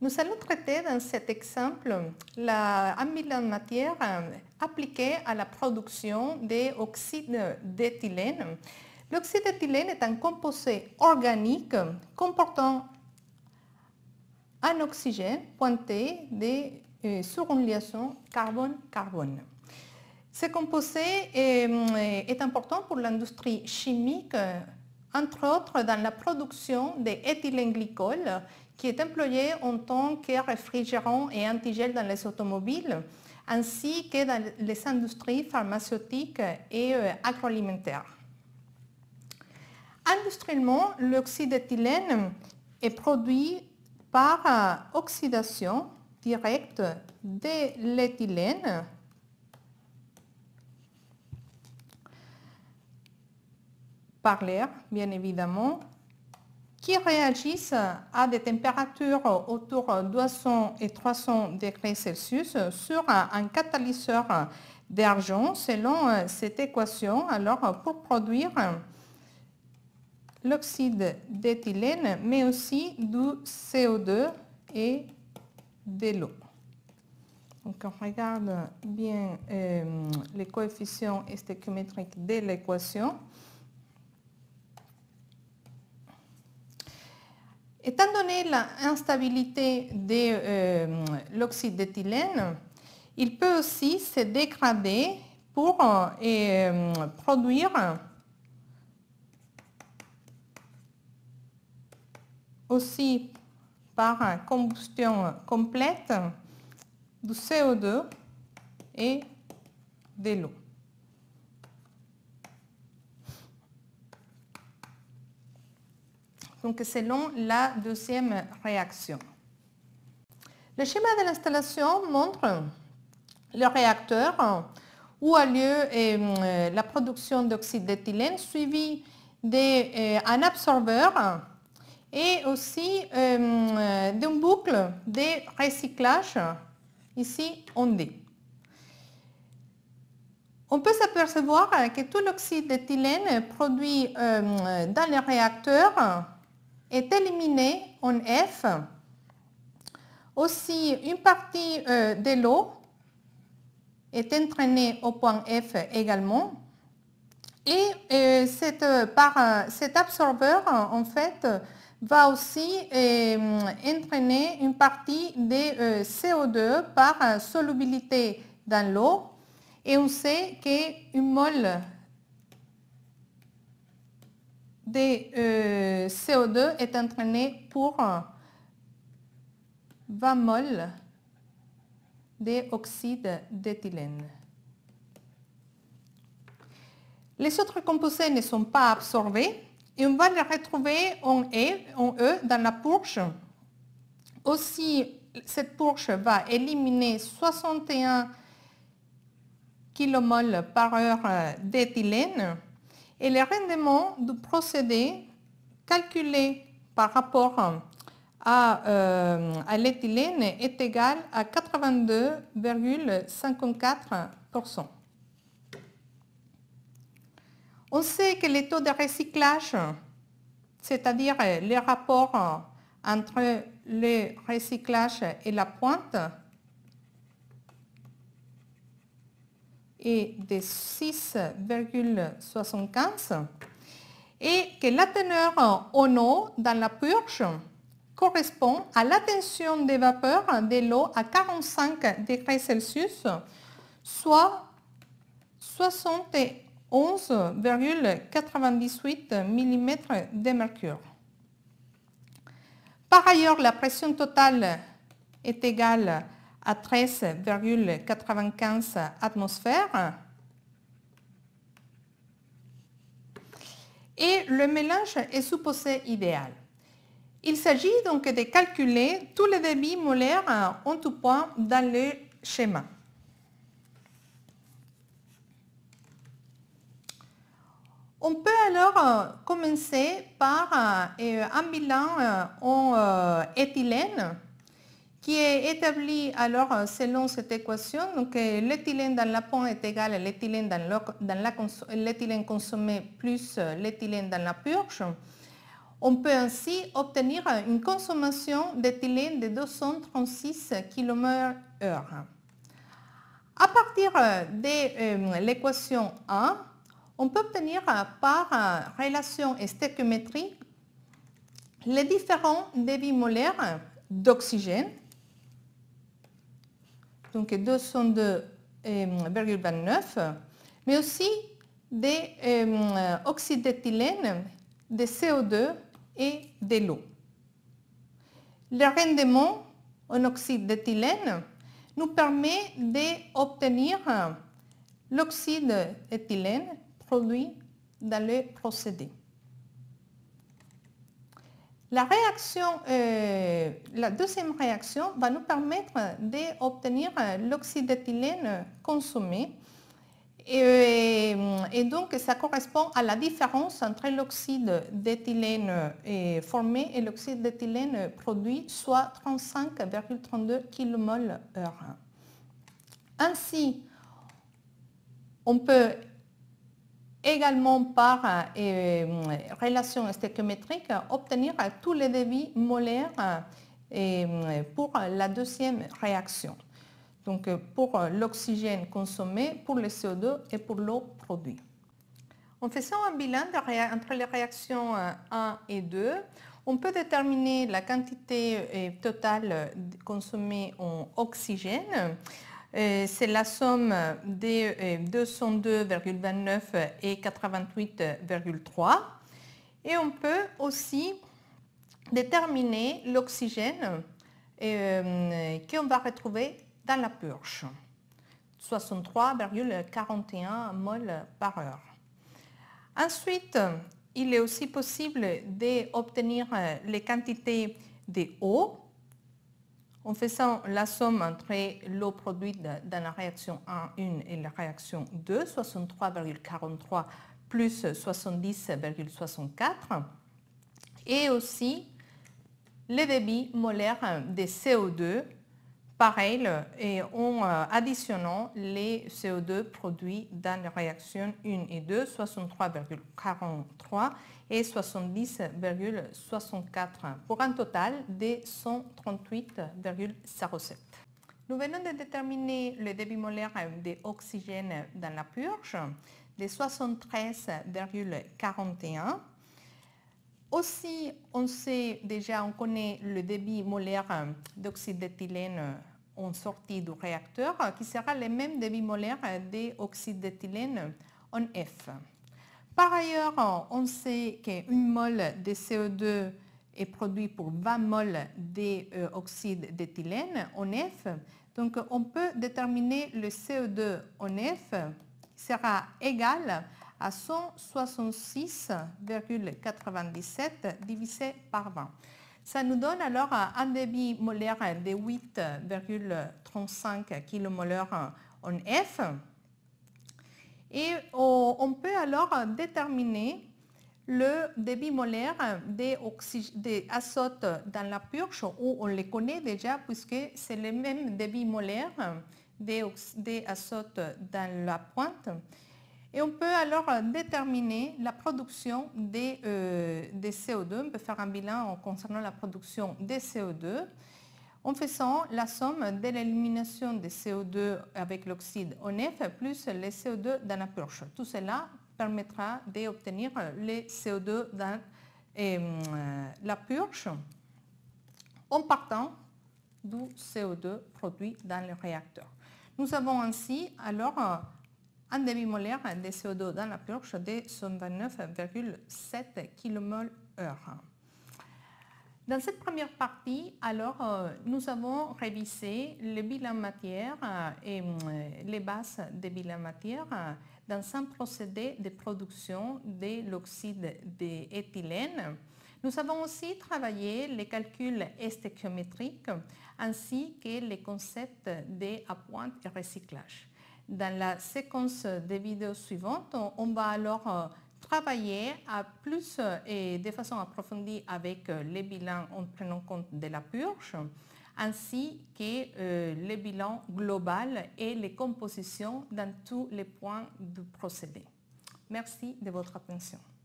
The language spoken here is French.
Nous allons traiter dans cet exemple la de matière appliquée à la production d'oxyde d'éthylène. L'oxyde d'éthylène est un composé organique comportant un oxygène pointé des, euh, sur une liaison carbone-carbone. Ce composé est, euh, est important pour l'industrie chimique, euh, entre autres dans la production d'éthylène glycol qui est employé en tant que réfrigérant et antigel dans les automobiles, ainsi que dans les industries pharmaceutiques et euh, agroalimentaires. Industriellement, l'oxyde d'éthylène est produit par euh, oxydation directe de l'éthylène par l'air, bien évidemment, qui réagissent à des températures autour de 200 et 300 degrés Celsius sur un catalyseur d'argent selon cette équation alors pour produire l'oxyde d'éthylène mais aussi du CO2 et de l'eau. Donc on regarde bien euh, les coefficients stéchiométriques de l'équation. Étant donné l'instabilité de euh, l'oxyde d'éthylène, il peut aussi se dégrader pour euh, euh, produire aussi par combustion complète du CO2 et de l'eau. donc selon la deuxième réaction. Le schéma de l'installation montre le réacteur où a lieu euh, la production d'oxyde d'éthylène suivi d'un euh, absorbeur et aussi euh, d'une boucle de recyclage, ici on dit. On peut s'apercevoir que tout l'oxyde d'éthylène produit dans le réacteur est éliminé en F. Aussi, une partie euh, de l'eau est entraînée au point F également. Et euh, cette, euh, par, cet absorbeur, en fait, va aussi entraîner une partie de CO2 par solubilité dans l'eau. Et on sait qu'une molle de euh, CO2 est entraîné pour 20 mol d'oxyde d'éthylène. Les autres composés ne sont pas absorbés et on va les retrouver en E, en e dans la purge. Aussi, cette purge va éliminer 61 kmol par heure euh, d'éthylène et le rendement du procédé calculé par rapport à, euh, à l'éthylène est égal à 82,54%. On sait que les taux de recyclage, c'est-à-dire les rapports entre le recyclage et la pointe, et de 6,75 et que la teneur en eau dans la purge correspond à la tension des vapeurs de l'eau à 45 degrés Celsius, soit 71,98 mm de mercure. Par ailleurs, la pression totale est égale à à 13,95 atmosphères. Et le mélange est supposé idéal. Il s'agit donc de calculer tous les débits molaires en tout point dans le schéma. On peut alors euh, commencer par euh, euh, un bilan en éthylène qui est établi alors euh, selon cette équation. Donc euh, l'éthylène dans la pompe est égal à l'éthylène dans, dans la consommé plus euh, l'éthylène dans la purge. On peut ainsi obtenir une consommation d'éthylène de 236 km/h. À partir de l'équation 1, on peut obtenir par relation stéchiométrique les différents débits molaires d'oxygène donc 202,29, mais aussi des euh, oxydes d'éthylène, de CO2 et de l'eau. Le rendement en oxyde d'éthylène nous permet d'obtenir l'oxyde d'éthylène produit dans le procédé. Euh, la deuxième réaction va nous permettre d'obtenir euh, l'oxyde d'éthylène consommé. Euh, et, donc, ça correspond à la différence entre l'oxyde d'éthylène formé et l'oxyde d'éthylène produit, soit 35,32 kmol heure. Ainsi, on peut également par euh, euh, relation stéchiométrique, obtenir euh, tous les débits molaires pour la deuxième réaction. Donc pour l'oxygène consommé, pour le CO2 et pour l'eau produite. En faisant un bilan entre les réactions 1 et 2, on peut déterminer la quantité totale consommée en oxygène euh, c'est la somme des 202,29 euh, et 88,3. Et on peut aussi déterminer l'oxygène euh, qu'on va retrouver dans la purge, 63,41 mol par heure. Ensuite, il est aussi possible d'obtenir les quantités de eau en faisant la somme entre l'eau produite dans la réaction 1 et la réaction 2, 63,43 plus 70,64, et aussi les débit molaire de CO2 pareil, et en euh, additionnant les CO2 produits dans les réactions 1 et 2, 63,43 et 70,64 pour un total de 138,07. Nous venons de déterminer le débit molaire d'oxygène dans la purge de 73,41 aussi, on sait déjà, on connaît le débit molaire euh, d'oxyde d'éthylène euh, en sortie du réacteur euh, qui sera le même débit molaire d'oxyde d'éthylène en F. Par ailleurs, on sait qu'une mole de CO2 est produite pour 20 moles d'oxyde d'éthylène en F. Donc, on peut déterminer le CO2 en F sera égal à 166,97 divisé par 20. Ça nous donne alors un débit molaire de 8,35 kmol en F. Et on peut alors déterminer le débit molaire des, des azotes dans la purge, où on les connaît déjà puisque c'est le même débit molaire des, des azotes dans la pointe. Et on peut alors euh, déterminer la production des, euh, CO2. On peut faire un bilan concernant la production des CO2 en faisant la somme de l'élimination des CO2 avec l'oxyde ONF plus les CO2 dans la purge. Tout cela permettra d'obtenir les CO2 dans euh, la purge en partant du CO2 produit dans le réacteur. Nous avons ainsi alors un débit molaire de CO2 dans la purge de 129,7 kmol heure. Dans cette première partie, alors, euh, nous avons révisé le bilan matière euh, et euh, les bases des bilans matière dans un procédé de production de l'oxyde d'éthylène. Nous avons aussi travaillé les calculs stéchiométriques ainsi que les concepts d'appoint et recyclage. Dans la séquence des vidéos suivantes, on va alors euh, travailler à plus euh, et de façon approfondie avec euh, les bilans en prenant compte de la purge, ainsi que les bilans global et les compositions dans tous les points du procédé. Merci de votre attention.